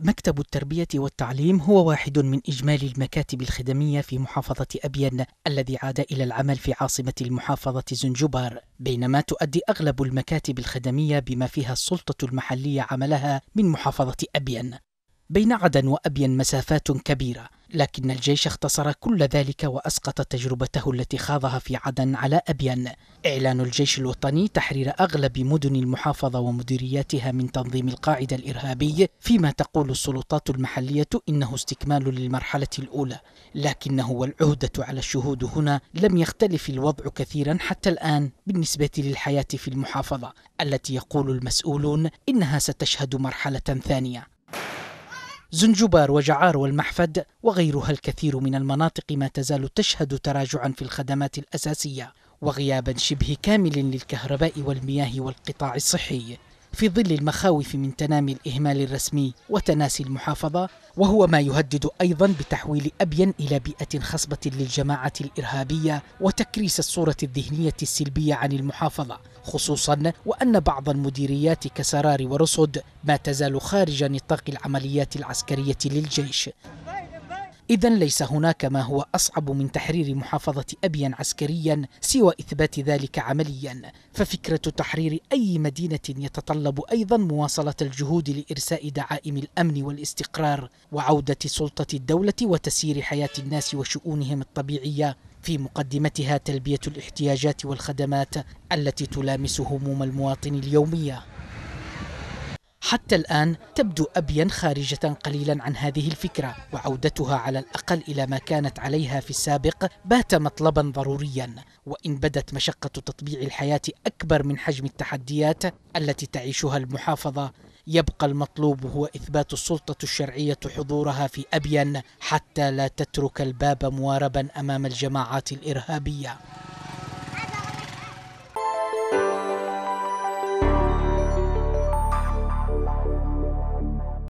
مكتب التربية والتعليم هو واحد من إجمالي المكاتب الخدمية في محافظة أبين الذي عاد إلى العمل في عاصمة المحافظة زنجبار بينما تؤدي أغلب المكاتب الخدمية بما فيها السلطة المحلية عملها من محافظة أبين بين عدن وأبين مسافات كبيرة لكن الجيش اختصر كل ذلك وأسقط تجربته التي خاضها في عدن على أبيان إعلان الجيش الوطني تحرير أغلب مدن المحافظة ومديرياتها من تنظيم القاعدة الإرهابي فيما تقول السلطات المحلية إنه استكمال للمرحلة الأولى لكنه والعهدة على الشهود هنا لم يختلف الوضع كثيرا حتى الآن بالنسبة للحياة في المحافظة التي يقول المسؤولون إنها ستشهد مرحلة ثانية زنجبار وجعار والمحفد وغيرها الكثير من المناطق ما تزال تشهد تراجعا في الخدمات الأساسية وغيابا شبه كامل للكهرباء والمياه والقطاع الصحي في ظل المخاوف من تنامي الإهمال الرسمي وتناسي المحافظة وهو ما يهدد أيضا بتحويل أبين إلى بيئة خصبة للجماعة الإرهابية وتكريس الصورة الذهنية السلبية عن المحافظة خصوصا وأن بعض المديريات كسرار ورصد ما تزال خارج نطاق العمليات العسكرية للجيش إذا ليس هناك ما هو أصعب من تحرير محافظة أبين عسكريا سوى إثبات ذلك عمليا ففكرة تحرير أي مدينة يتطلب أيضا مواصلة الجهود لإرساء دعائم الأمن والاستقرار وعودة سلطة الدولة وتسيير حياة الناس وشؤونهم الطبيعية في مقدمتها تلبية الاحتياجات والخدمات التي تلامس هموم المواطن اليوميه حتى الآن تبدو أبين خارجة قليلا عن هذه الفكرة وعودتها على الأقل إلى ما كانت عليها في السابق بات مطلبا ضروريا وإن بدت مشقة تطبيع الحياة أكبر من حجم التحديات التي تعيشها المحافظة يبقى المطلوب هو إثبات السلطة الشرعية حضورها في أبين حتى لا تترك الباب مواربا أمام الجماعات الإرهابية